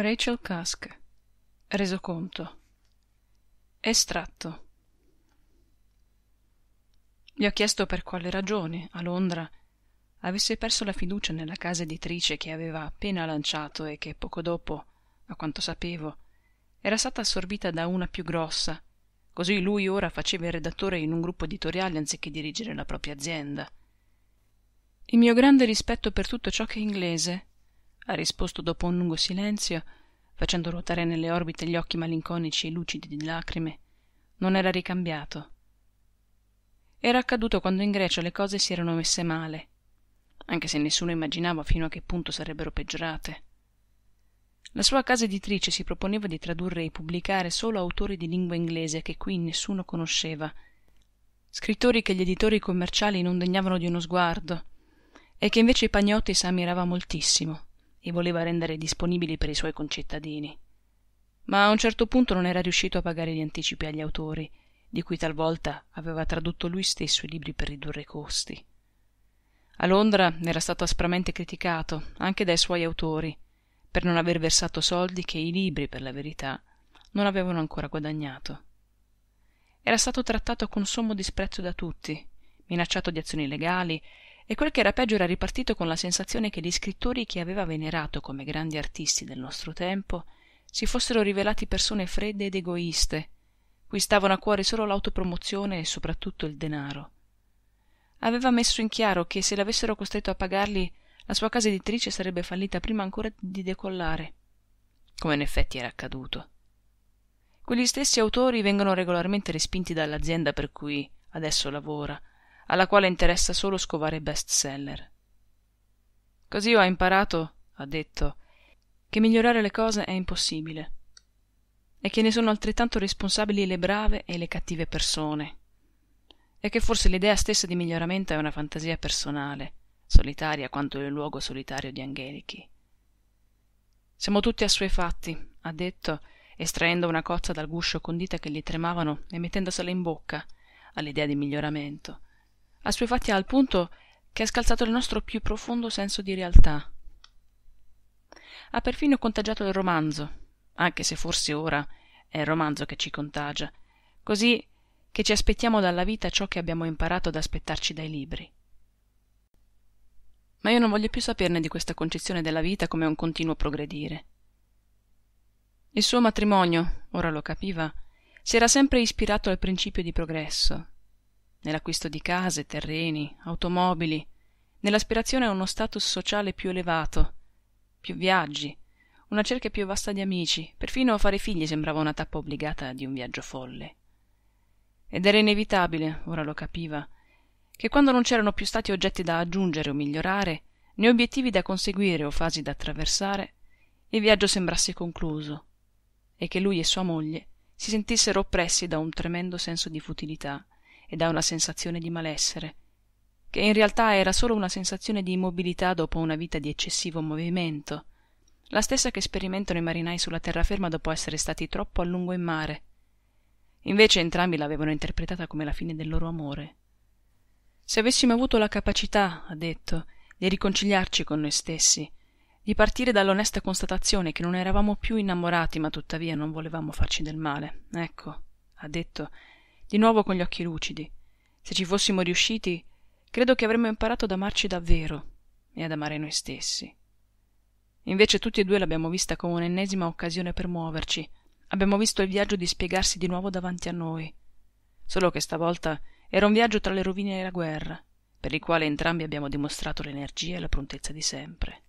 Rachel Kask. Resoconto Estratto Gli ho chiesto per quale ragione, a Londra, avesse perso la fiducia nella casa editrice che aveva appena lanciato e che poco dopo, a quanto sapevo, era stata assorbita da una più grossa, così lui ora faceva il redattore in un gruppo editoriale anziché dirigere la propria azienda. Il mio grande rispetto per tutto ciò che è inglese ha risposto dopo un lungo silenzio facendo ruotare nelle orbite gli occhi malinconici e lucidi di lacrime non era ricambiato era accaduto quando in grecia le cose si erano messe male anche se nessuno immaginava fino a che punto sarebbero peggiorate la sua casa editrice si proponeva di tradurre e pubblicare solo autori di lingua inglese che qui nessuno conosceva scrittori che gli editori commerciali non degnavano di uno sguardo e che invece i Pagnotti s'ammirava moltissimo e voleva rendere disponibili per i suoi concittadini. Ma a un certo punto non era riuscito a pagare gli anticipi agli autori, di cui talvolta aveva tradotto lui stesso i libri per ridurre i costi. A Londra era stato aspramente criticato anche dai suoi autori per non aver versato soldi che i libri, per la verità, non avevano ancora guadagnato. Era stato trattato con sommo disprezzo da tutti, minacciato di azioni legali e quel che era peggio era ripartito con la sensazione che gli scrittori che aveva venerato come grandi artisti del nostro tempo si fossero rivelati persone fredde ed egoiste cui stavano a cuore solo l'autopromozione e soprattutto il denaro aveva messo in chiaro che se l'avessero costretto a pagarli la sua casa editrice sarebbe fallita prima ancora di decollare come in effetti era accaduto quegli stessi autori vengono regolarmente respinti dall'azienda per cui adesso lavora alla quale interessa solo scovare best seller. Così ho imparato, ha detto, che migliorare le cose è impossibile e che ne sono altrettanto responsabili le brave e le cattive persone e che forse l'idea stessa di miglioramento è una fantasia personale, solitaria quanto il luogo solitario di Angelichi. Siamo tutti assuefatti, ha detto, estraendo una cozza dal guscio con dita che gli tremavano e mettendosela in bocca all'idea di miglioramento assuefatti al punto che ha scalzato il nostro più profondo senso di realtà. Ha perfino contagiato il romanzo, anche se forse ora è il romanzo che ci contagia, così che ci aspettiamo dalla vita ciò che abbiamo imparato ad aspettarci dai libri. Ma io non voglio più saperne di questa concezione della vita come un continuo progredire. Il suo matrimonio, ora lo capiva, si era sempre ispirato al principio di progresso, nell'acquisto di case, terreni, automobili, nell'aspirazione a uno status sociale più elevato, più viaggi, una cerca più vasta di amici, perfino fare figli sembrava una tappa obbligata di un viaggio folle. Ed era inevitabile, ora lo capiva, che quando non c'erano più stati oggetti da aggiungere o migliorare, né obiettivi da conseguire o fasi da attraversare, il viaggio sembrasse concluso e che lui e sua moglie si sentissero oppressi da un tremendo senso di futilità e da una sensazione di malessere, che in realtà era solo una sensazione di immobilità dopo una vita di eccessivo movimento, la stessa che sperimentano i marinai sulla terraferma dopo essere stati troppo a lungo in mare. Invece entrambi l'avevano interpretata come la fine del loro amore. Se avessimo avuto la capacità, ha detto, di riconciliarci con noi stessi, di partire dall'onesta constatazione che non eravamo più innamorati, ma tuttavia non volevamo farci del male. Ecco, ha detto, di nuovo con gli occhi lucidi se ci fossimo riusciti credo che avremmo imparato ad amarci davvero e ad amare noi stessi invece tutti e due l'abbiamo vista come un'ennesima occasione per muoverci abbiamo visto il viaggio dispiegarsi di nuovo davanti a noi solo che stavolta era un viaggio tra le rovine e la guerra per il quale entrambi abbiamo dimostrato l'energia e la prontezza di sempre